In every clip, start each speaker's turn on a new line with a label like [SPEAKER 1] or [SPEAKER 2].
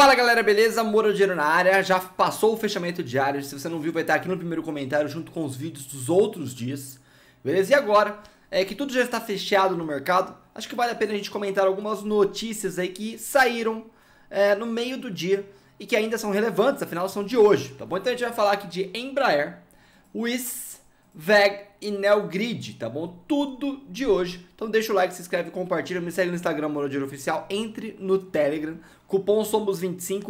[SPEAKER 1] Fala galera, beleza? Moro Dinheiro na área, já passou o fechamento diário, se você não viu vai estar aqui no primeiro comentário junto com os vídeos dos outros dias, beleza? E agora, é que tudo já está fechado no mercado, acho que vale a pena a gente comentar algumas notícias aí que saíram é, no meio do dia e que ainda são relevantes, afinal são de hoje, tá bom? Então a gente vai falar aqui de Embraer, Wiz, VEG e NeoGrid, tá bom? Tudo de hoje. Então deixa o like, se inscreve, compartilha, me segue no Instagram, Morodeiro Oficial, entre no Telegram, cupom SOMOS25,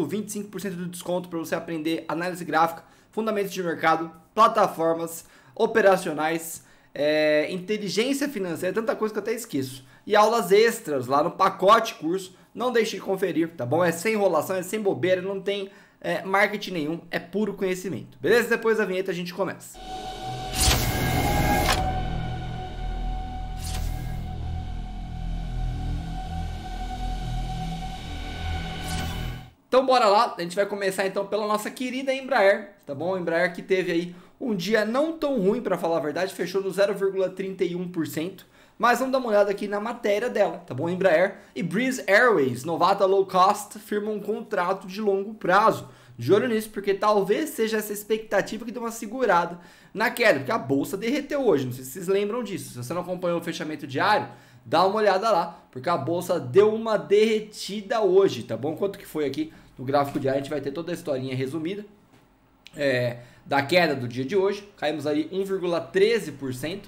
[SPEAKER 1] 25% de desconto para você aprender análise gráfica, fundamentos de mercado, plataformas operacionais, é, inteligência financeira, tanta coisa que eu até esqueço. E aulas extras lá no pacote curso, não deixe de conferir, tá bom? É sem enrolação, é sem bobeira, não tem é, marketing nenhum, é puro conhecimento. Beleza? Depois da vinheta a gente começa. bora lá, a gente vai começar então pela nossa querida Embraer, tá bom? Embraer que teve aí um dia não tão ruim, para falar a verdade, fechou no 0,31%. Mas vamos dar uma olhada aqui na matéria dela, tá bom? Embraer e Breeze Airways, novata low cost, firmam um contrato de longo prazo. De olho nisso, porque talvez seja essa expectativa que deu uma segurada na queda, porque a bolsa derreteu hoje, não sei se vocês lembram disso. Se você não acompanhou o fechamento diário, dá uma olhada lá, porque a bolsa deu uma derretida hoje, tá bom? Quanto que foi aqui? No gráfico diário a gente vai ter toda a historinha resumida é, da queda do dia de hoje. Caímos aí 1,13%.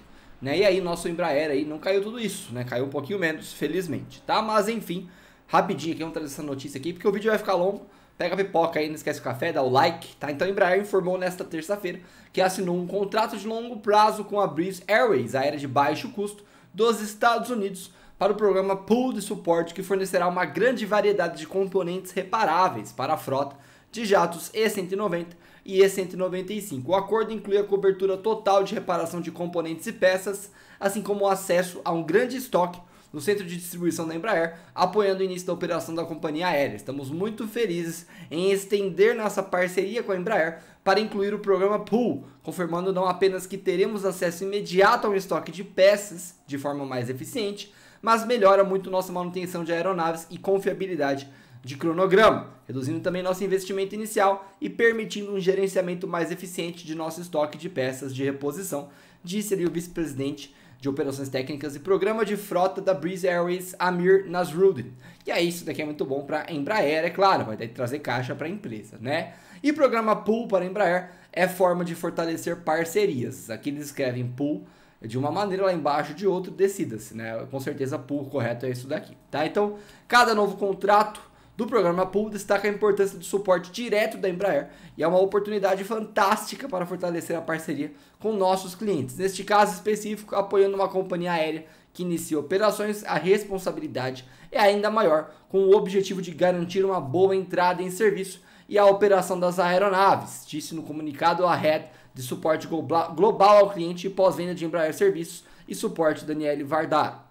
[SPEAKER 1] Né? E aí nosso Embraer aí não caiu tudo isso, né? Caiu um pouquinho menos, felizmente, tá? Mas enfim, rapidinho aqui, vamos trazer essa notícia aqui, porque o vídeo vai ficar longo. Pega a pipoca aí, não esquece o café, dá o like, tá? Então a Embraer informou nesta terça-feira que assinou um contrato de longo prazo com a Breeze Airways, a aérea de baixo custo dos Estados Unidos, para o programa Pool de Suporte, que fornecerá uma grande variedade de componentes reparáveis para a frota de jatos E-190 e E-195. O acordo inclui a cobertura total de reparação de componentes e peças, assim como o acesso a um grande estoque no centro de distribuição da Embraer, apoiando o início da operação da companhia aérea. Estamos muito felizes em estender nossa parceria com a Embraer para incluir o programa Pool, confirmando não apenas que teremos acesso imediato a um estoque de peças de forma mais eficiente, mas melhora muito nossa manutenção de aeronaves e confiabilidade de cronograma, reduzindo também nosso investimento inicial e permitindo um gerenciamento mais eficiente de nosso estoque de peças de reposição, disse ali o vice-presidente de operações técnicas e programa de frota da Breeze Airways, Amir Nasruddin. E aí, é isso daqui é muito bom para a Embraer, é claro, vai ter que trazer caixa para a empresa, né? E programa Pool para a Embraer é forma de fortalecer parcerias. Aqui eles escrevem Pool de uma maneira, lá embaixo de outra, decida-se, né? Com certeza pool correto é isso daqui, tá? Então, cada novo contrato do programa Pool destaca a importância do suporte direto da Embraer e é uma oportunidade fantástica para fortalecer a parceria com nossos clientes. Neste caso específico, apoiando uma companhia aérea que inicia operações, a responsabilidade é ainda maior, com o objetivo de garantir uma boa entrada em serviço e a operação das aeronaves, disse no comunicado a Red de suporte global ao cliente e pós-venda de Embraer Serviços e suporte Daniele Vardar.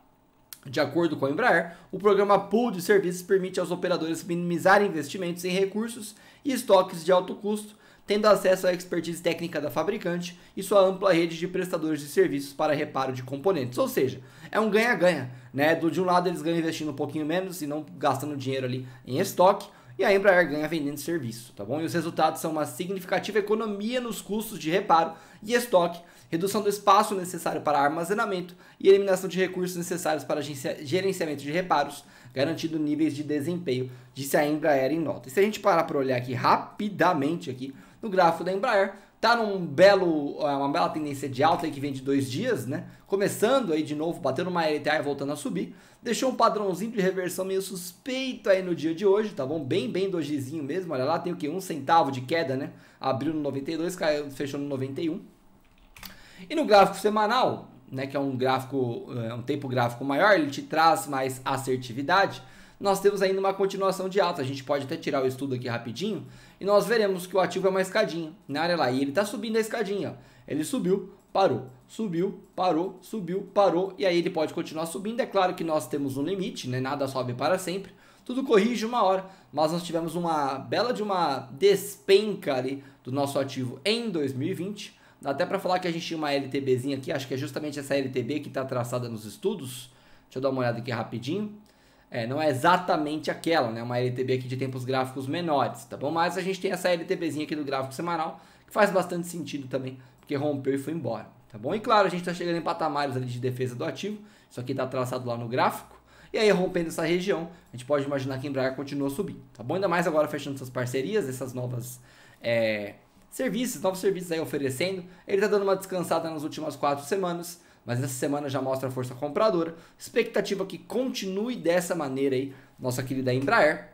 [SPEAKER 1] De acordo com a Embraer, o programa Pool de Serviços permite aos operadores minimizar investimentos em recursos e estoques de alto custo, tendo acesso à expertise técnica da fabricante e sua ampla rede de prestadores de serviços para reparo de componentes. Ou seja, é um ganha-ganha, né? Do, de um lado eles ganham investindo um pouquinho menos e não gastando dinheiro ali em estoque, e a Embraer ganha vendendo serviço, tá bom? E os resultados são uma significativa economia nos custos de reparo e estoque, redução do espaço necessário para armazenamento e eliminação de recursos necessários para gerenciamento de reparos, garantindo níveis de desempenho, disse a Embraer em nota. E se a gente parar para olhar aqui rapidamente aqui no gráfico da Embraer, Tá num belo, é, uma bela tendência de alta aí que vem de dois dias, né? Começando aí de novo, batendo uma LTA e voltando a subir. Deixou um padrãozinho de reversão meio suspeito aí no dia de hoje, tá bom? Bem, bem dojizinho mesmo. Olha lá, tem o que? Um centavo de queda, né? Abriu no 92, caiu, fechou no 91. E no gráfico semanal, né? Que é um gráfico, é um tempo gráfico maior, ele te traz mais assertividade nós temos ainda uma continuação de alta. A gente pode até tirar o estudo aqui rapidinho e nós veremos que o ativo é uma escadinha na né? área lá. E ele está subindo a escadinha. Ele subiu, parou, subiu, parou, subiu, parou. E aí ele pode continuar subindo. É claro que nós temos um limite, né? nada sobe para sempre. Tudo corrige uma hora, mas nós tivemos uma bela de uma despenca ali do nosso ativo em 2020. Dá até para falar que a gente tinha uma LTBzinha aqui, acho que é justamente essa LTB que está traçada nos estudos. Deixa eu dar uma olhada aqui rapidinho. É, não é exatamente aquela, né? Uma LTB aqui de tempos gráficos menores, tá bom? Mas a gente tem essa LTBzinha aqui do gráfico semanal, que faz bastante sentido também, porque rompeu e foi embora, tá bom? E claro, a gente está chegando em patamares ali de defesa do ativo, isso aqui está traçado lá no gráfico, e aí rompendo essa região, a gente pode imaginar que a Embraer continua subindo, tá bom? Ainda mais agora fechando essas parcerias, essas novas... É, serviços, novos serviços aí oferecendo. Ele está dando uma descansada nas últimas quatro semanas, mas essa semana já mostra a força compradora. Expectativa que continue dessa maneira aí, nossa querida Embraer,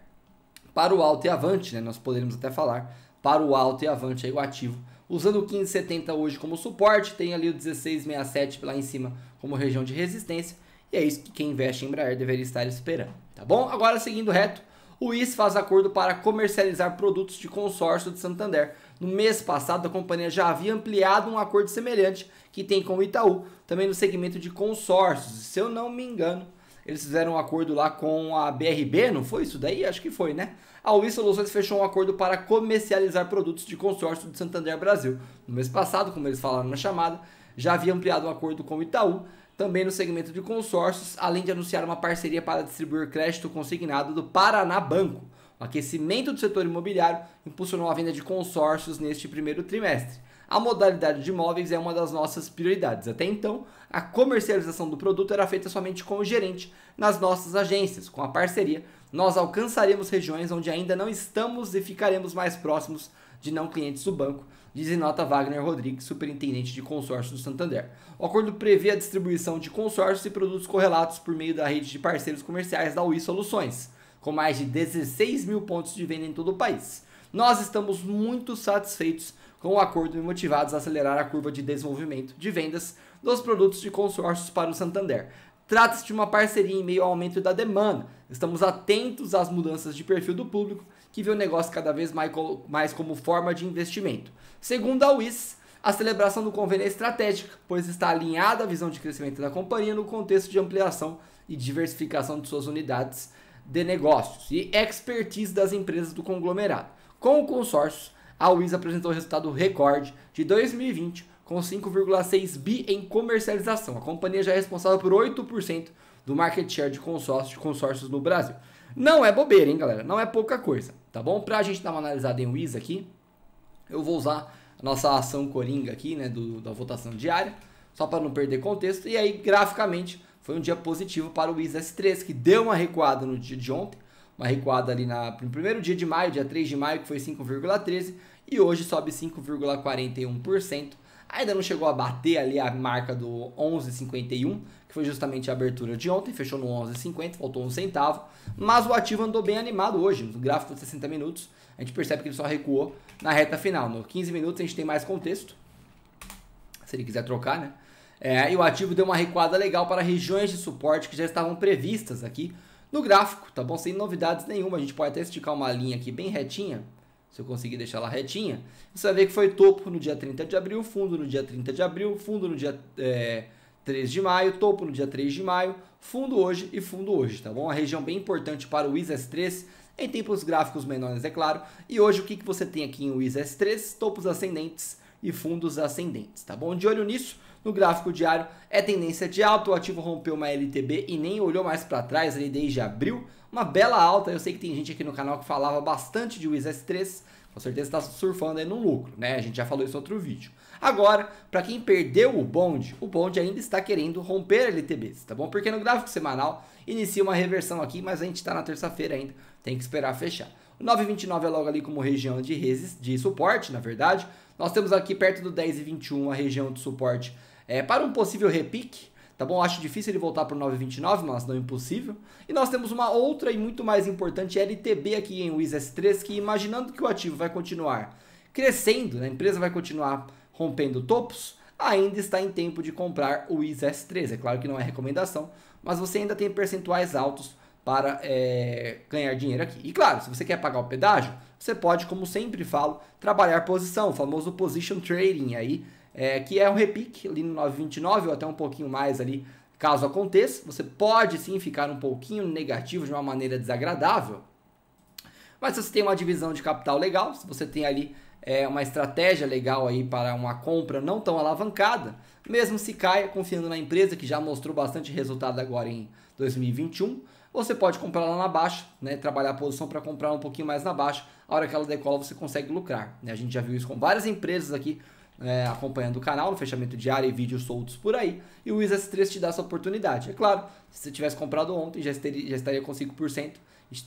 [SPEAKER 1] para o alto e avante, né? Nós poderíamos até falar para o alto e avante aí o ativo. Usando o 1570 hoje como suporte, tem ali o 1667 lá em cima como região de resistência. E é isso que quem investe em Embraer deveria estar esperando, tá bom? Agora seguindo reto, o IS faz acordo para comercializar produtos de consórcio de Santander no mês passado, a companhia já havia ampliado um acordo semelhante que tem com o Itaú, também no segmento de consórcios. Se eu não me engano, eles fizeram um acordo lá com a BRB, não foi isso daí? Acho que foi, né? A Wii Soluções fechou um acordo para comercializar produtos de consórcio do Santander Brasil. No mês passado, como eles falaram na chamada, já havia ampliado um acordo com o Itaú, também no segmento de consórcios, além de anunciar uma parceria para distribuir crédito consignado do Paraná Banco. O aquecimento do setor imobiliário impulsionou a venda de consórcios neste primeiro trimestre. A modalidade de imóveis é uma das nossas prioridades. Até então, a comercialização do produto era feita somente com o gerente nas nossas agências. Com a parceria, nós alcançaremos regiões onde ainda não estamos e ficaremos mais próximos de não clientes do banco, diz em nota Wagner Rodrigues, superintendente de consórcio do Santander. O acordo prevê a distribuição de consórcios e produtos correlatos por meio da rede de parceiros comerciais da UI Soluções com mais de 16 mil pontos de venda em todo o país. Nós estamos muito satisfeitos com o acordo e motivados a acelerar a curva de desenvolvimento de vendas dos produtos de consórcios para o Santander. Trata-se de uma parceria em meio ao aumento da demanda. Estamos atentos às mudanças de perfil do público, que vê o negócio cada vez mais como forma de investimento. Segundo a WIS, a celebração do convênio é estratégica, pois está alinhada à visão de crescimento da companhia no contexto de ampliação e diversificação de suas unidades de negócios e expertise das empresas do conglomerado. Com o consórcio, a Wiz apresentou resultado recorde de 2020 com 5,6 bi em comercialização. A companhia já é responsável por 8% do market share de consórcios no Brasil. Não é bobeira, hein, galera? Não é pouca coisa, tá bom? Pra gente dar uma analisada em Wiz aqui, eu vou usar a nossa ação Coringa aqui, né, do, da votação diária, só para não perder contexto. E aí, graficamente, foi um dia positivo para o Wiz S3, que deu uma recuada no dia de ontem, uma recuada ali na, no primeiro dia de maio, dia 3 de maio, que foi 5,13%, e hoje sobe 5,41%. Ainda não chegou a bater ali a marca do 11,51, que foi justamente a abertura de ontem, fechou no 11,50, faltou um centavo, mas o ativo andou bem animado hoje, no gráfico de 60 minutos, a gente percebe que ele só recuou na reta final. No 15 minutos a gente tem mais contexto, se ele quiser trocar, né? É, e o ativo deu uma recuada legal para regiões de suporte que já estavam previstas aqui no gráfico, tá bom? Sem novidades nenhuma, a gente pode até esticar uma linha aqui bem retinha, se eu conseguir deixar ela retinha. Você vai ver que foi topo no dia 30 de abril, fundo no dia 30 de abril, fundo no dia é, 3 de maio, topo no dia 3 de maio, fundo hoje e fundo hoje, tá bom? Uma região bem importante para o ISS 3, em tempos gráficos menores, é claro. E hoje o que, que você tem aqui em ISS 3? Topos ascendentes e fundos ascendentes, tá bom? De olho nisso, no gráfico diário é tendência de alta, o ativo rompeu uma LTB e nem olhou mais para trás ali desde abril. Uma bela alta, eu sei que tem gente aqui no canal que falava bastante de Wiz S3, com certeza está surfando aí no lucro, né? A gente já falou isso em outro vídeo. Agora, para quem perdeu o bonde, o bonde ainda está querendo romper LTBs, tá bom? Porque no gráfico semanal inicia uma reversão aqui, mas a gente está na terça-feira ainda, tem que esperar fechar. O 9,29 é logo ali como região de, resist, de suporte, na verdade. Nós temos aqui perto do 10,21 a região de suporte é, para um possível repique, tá bom? Acho difícil ele voltar para o 9,29, mas não é impossível. E nós temos uma outra e muito mais importante LTB aqui em Wiz S3, que imaginando que o ativo vai continuar crescendo, né? a empresa vai continuar rompendo topos, ainda está em tempo de comprar o Wiz S3. É claro que não é recomendação, mas você ainda tem percentuais altos para é, ganhar dinheiro aqui. E claro, se você quer pagar o pedágio, você pode, como sempre falo, trabalhar posição, o famoso position trading aí, é, que é um repique ali no 929 ou até um pouquinho mais ali, caso aconteça. Você pode sim ficar um pouquinho negativo de uma maneira desagradável, mas se você tem uma divisão de capital legal, se você tem ali é, uma estratégia legal aí para uma compra não tão alavancada, mesmo se caia confiando na empresa que já mostrou bastante resultado agora em 2021, você pode comprar lá na baixa, né, trabalhar a posição para comprar um pouquinho mais na baixa, a hora que ela decola você consegue lucrar. Né? A gente já viu isso com várias empresas aqui é, acompanhando o canal, no fechamento diário e vídeos soltos por aí. E o ISS 3 te dá essa oportunidade. É claro, se você tivesse comprado ontem, já estaria, já estaria com 5%,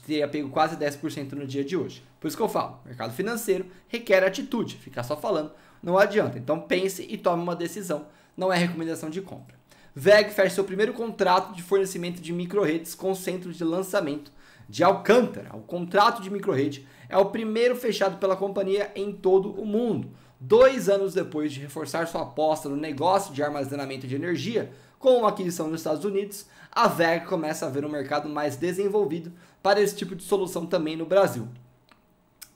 [SPEAKER 1] teria pego quase 10% no dia de hoje. Por isso que eu falo, mercado financeiro requer atitude, ficar só falando não adianta. Então pense e tome uma decisão, não é recomendação de compra. VEG fecha seu primeiro contrato de fornecimento de micro-redes com o centro de lançamento de Alcântara. O contrato de microrede é o primeiro fechado pela companhia em todo o mundo dois anos depois de reforçar sua aposta no negócio de armazenamento de energia, com uma aquisição nos Estados Unidos, a VEG começa a ver um mercado mais desenvolvido para esse tipo de solução também no Brasil.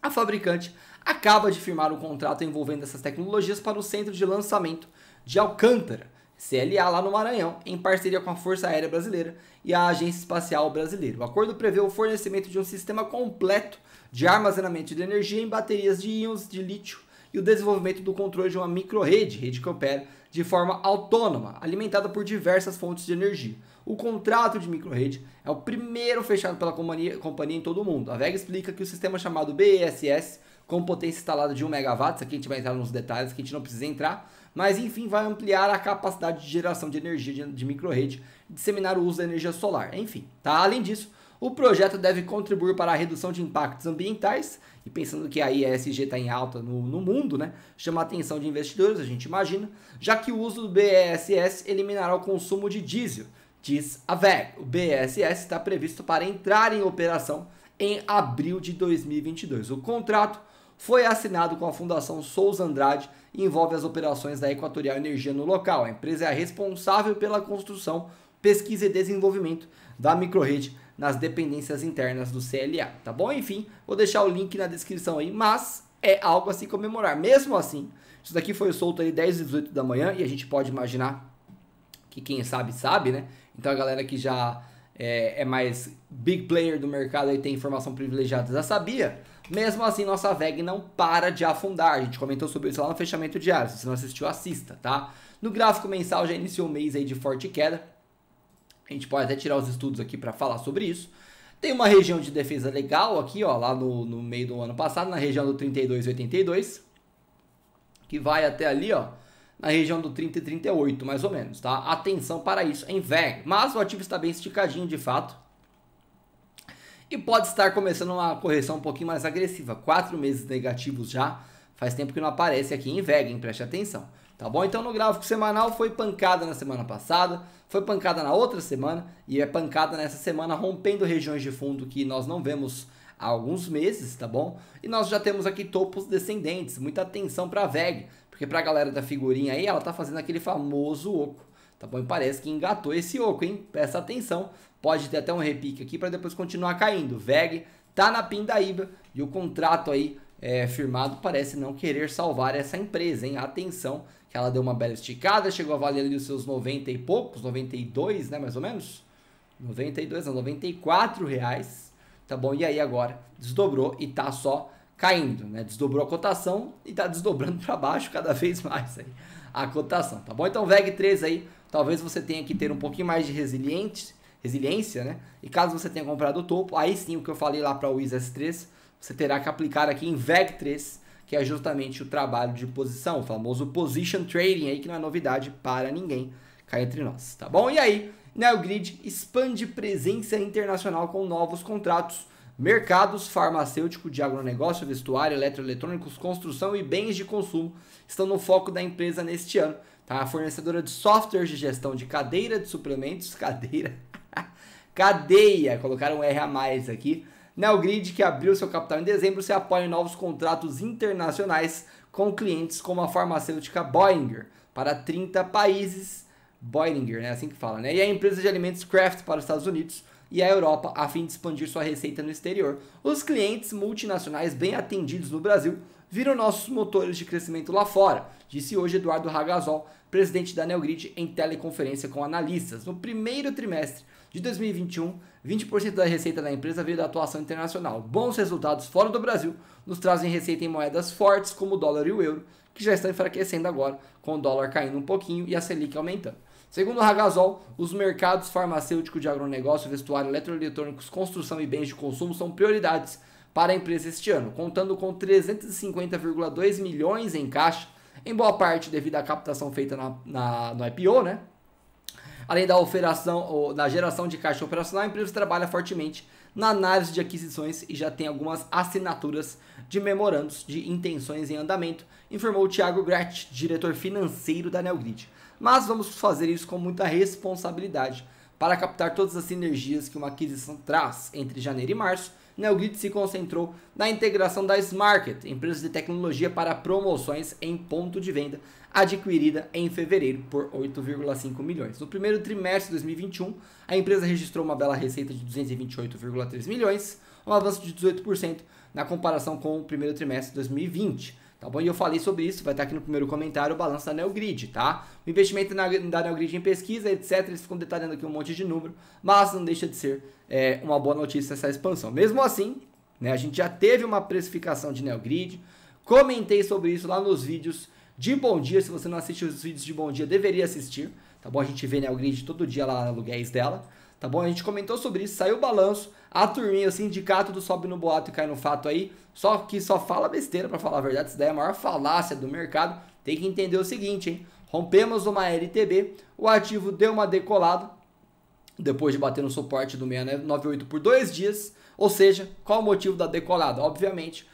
[SPEAKER 1] A fabricante acaba de firmar um contrato envolvendo essas tecnologias para o centro de lançamento de Alcântara, CLA lá no Maranhão, em parceria com a Força Aérea Brasileira e a Agência Espacial Brasileira. O acordo prevê o fornecimento de um sistema completo de armazenamento de energia em baterias de íons de lítio e o desenvolvimento do controle de uma micro rede rede que opera de forma autônoma, alimentada por diversas fontes de energia. O contrato de micro rede é o primeiro fechado pela companhia, companhia em todo o mundo. A VEG explica que o sistema chamado BESS, com potência instalada de 1 MW, aqui a gente vai entrar nos detalhes que a gente não precisa entrar, mas enfim, vai ampliar a capacidade de geração de energia de, de rede, disseminar o uso da energia solar, enfim. Tá? Além disso, o projeto deve contribuir para a redução de impactos ambientais, e pensando que a ESG está em alta no, no mundo, né, chama a atenção de investidores, a gente imagina, já que o uso do BESS eliminará o consumo de diesel, diz a VEG. O BESS está previsto para entrar em operação em abril de 2022. O contrato foi assinado com a Fundação Souza Andrade e envolve as operações da Equatorial Energia no local. A empresa é responsável pela construção, pesquisa e desenvolvimento da microrrede nas dependências internas do CLA, tá bom? Enfim, vou deixar o link na descrição aí, mas é algo a se comemorar. Mesmo assim, isso daqui foi solto aí 10 e 18 da manhã e a gente pode imaginar que quem sabe, sabe, né? Então a galera que já é, é mais big player do mercado e tem informação privilegiada já sabia. Mesmo assim, nossa VEG não para de afundar. A gente comentou sobre isso lá no fechamento diário. Se você não assistiu, assista, tá? No gráfico mensal já iniciou o mês aí de forte queda a gente pode até tirar os estudos aqui para falar sobre isso. Tem uma região de defesa legal aqui, ó, lá no, no meio do ano passado, na região do 32,82, que vai até ali, ó, na região do 30 e 38, mais ou menos, tá? Atenção para isso em é VEG. Mas o ativo está bem esticadinho, de fato. E pode estar começando uma correção um pouquinho mais agressiva. Quatro meses negativos já. Faz tempo que não aparece aqui em VEG, hein? preste atenção. Tá bom? Então no gráfico semanal foi pancada na semana passada, foi pancada na outra semana e é pancada nessa semana rompendo regiões de fundo que nós não vemos há alguns meses, tá bom? E nós já temos aqui topos descendentes, muita atenção para a VEG, porque para a galera da figurinha aí, ela tá fazendo aquele famoso oco, tá bom? E parece que engatou esse oco, hein? Presta atenção, pode ter até um repique aqui para depois continuar caindo. VEG tá na pindaíba e o contrato aí é, firmado parece não querer salvar essa empresa, hein? Atenção, que ela deu uma bela esticada, chegou a valer ali os seus 90 e poucos, 92, né, mais ou menos? 92, não, 94 reais, tá bom? E aí agora desdobrou e tá só caindo, né? Desdobrou a cotação e tá desdobrando para baixo cada vez mais aí a cotação, tá bom? Então VEG 3 aí, talvez você tenha que ter um pouquinho mais de resiliente, resiliência, né? E caso você tenha comprado o topo, aí sim o que eu falei lá para o ISS 3 você terá que aplicar aqui em VEG3, que é justamente o trabalho de posição, o famoso position trading aí, que não é novidade para ninguém, cá entre nós, tá bom? E aí, NeoGrid expande presença internacional com novos contratos, mercados farmacêutico, de agronegócio, vestuário, eletroeletrônicos, construção e bens de consumo estão no foco da empresa neste ano. Tá? A fornecedora de softwares de gestão de cadeira de suplementos, cadeira, cadeia, colocaram um R a mais aqui, Nelgrid, que abriu seu capital em dezembro, se apoia em novos contratos internacionais com clientes como a farmacêutica Boeinger para 30 países. Boeinger, né? Assim que fala, né? E a empresa de alimentos Kraft para os Estados Unidos e a Europa, a fim de expandir sua receita no exterior. Os clientes multinacionais bem atendidos no Brasil viram nossos motores de crescimento lá fora, disse hoje Eduardo Ragazol, presidente da Neogrid, em teleconferência com analistas. No primeiro trimestre, de 2021, 20% da receita da empresa veio da atuação internacional. Bons resultados fora do Brasil nos trazem receita em moedas fortes como o dólar e o euro, que já estão enfraquecendo agora, com o dólar caindo um pouquinho e a Selic aumentando. Segundo o Ragazol, os mercados farmacêutico de agronegócio, vestuário, eletroeletrônicos, construção e bens de consumo são prioridades para a empresa este ano, contando com 350,2 milhões em caixa, em boa parte devido à captação feita na, na, no IPO, né? Além da, operação, da geração de caixa operacional, a empresa trabalha fortemente na análise de aquisições e já tem algumas assinaturas de memorandos de intenções em andamento, informou o Thiago Grat, diretor financeiro da Neogrid. Mas vamos fazer isso com muita responsabilidade. Para captar todas as sinergias que uma aquisição traz entre janeiro e março, Neogrid se concentrou na integração da Smarket, empresa de tecnologia para promoções em ponto de venda, adquirida em fevereiro por 8,5 milhões. No primeiro trimestre de 2021, a empresa registrou uma bela receita de 228,3 milhões, um avanço de 18% na comparação com o primeiro trimestre de 2020. Tá bom? E eu falei sobre isso, vai estar aqui no primeiro comentário o balanço da Neogrid, tá? O investimento na, da Neogrid em pesquisa, etc. Eles ficam detalhando aqui um monte de número, mas não deixa de ser é, uma boa notícia essa expansão. Mesmo assim, né, a gente já teve uma precificação de Neogrid, comentei sobre isso lá nos vídeos de Bom Dia. Se você não assiste os vídeos de Bom Dia, deveria assistir, tá bom? A gente vê Neo né, Grid todo dia lá aluguéis dela, tá bom? A gente comentou sobre isso, saiu o balanço, a turminha, o sindicato do sobe no boato e cai no fato aí, só que só fala besteira para falar a verdade, isso daí é a maior falácia do mercado. Tem que entender o seguinte, hein? Rompemos uma LTB, o ativo deu uma decolada, depois de bater no suporte do 698 né, por dois dias, ou seja, qual o motivo da decolada? Obviamente,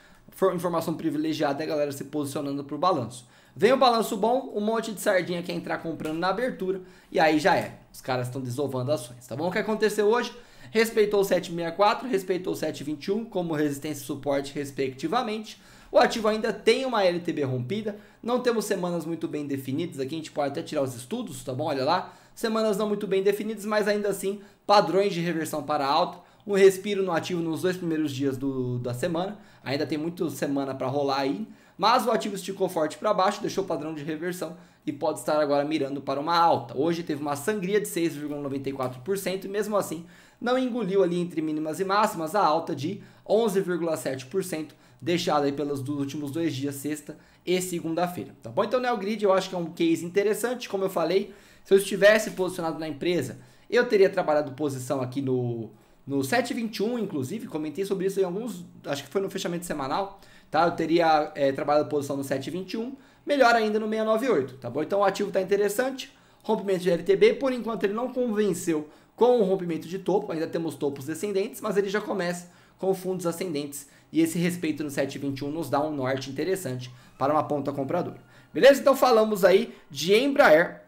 [SPEAKER 1] informação privilegiada é a galera se posicionando para o balanço. Vem o balanço bom, um monte de sardinha quer entrar comprando na abertura e aí já é. Os caras estão desovando ações, tá bom? O que aconteceu hoje? Respeitou o 764, respeitou o 721 como resistência e suporte respectivamente. O ativo ainda tem uma LTB rompida, não temos semanas muito bem definidas aqui, a gente pode até tirar os estudos, tá bom? Olha lá, semanas não muito bem definidas, mas ainda assim padrões de reversão para alta, um respiro no ativo nos dois primeiros dias do, da semana, ainda tem muita semana para rolar aí, mas o ativo esticou forte para baixo, deixou o padrão de reversão e pode estar agora mirando para uma alta. Hoje teve uma sangria de 6,94% e mesmo assim não engoliu ali entre mínimas e máximas a alta de 11,7% deixada aí pelos dos últimos dois dias, sexta e segunda-feira, tá bom? Então, NeoGrid eu acho que é um case interessante, como eu falei, se eu estivesse posicionado na empresa, eu teria trabalhado posição aqui no no 721, inclusive, comentei sobre isso em alguns, acho que foi no fechamento semanal, tá? Eu teria é, trabalhado posição no 721, melhor ainda no 698, tá bom? Então o ativo está interessante, rompimento de LTB, por enquanto ele não convenceu com o rompimento de topo, ainda temos topos descendentes, mas ele já começa com fundos ascendentes e esse respeito no 721 nos dá um norte interessante para uma ponta compradora. Beleza? Então falamos aí de Embraer,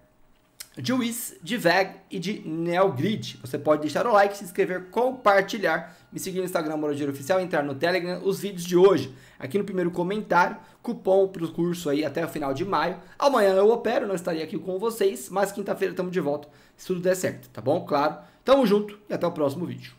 [SPEAKER 1] de Wiz, de Veg e de Neogrid. Você pode deixar o like, se inscrever, compartilhar, me seguir no Instagram Moradeiro Oficial, entrar no Telegram, os vídeos de hoje. Aqui no primeiro comentário, cupom para o curso aí até o final de maio. Amanhã eu opero, não estarei aqui com vocês, mas quinta-feira estamos de volta, se tudo der certo, tá bom? Claro. Tamo junto e até o próximo vídeo.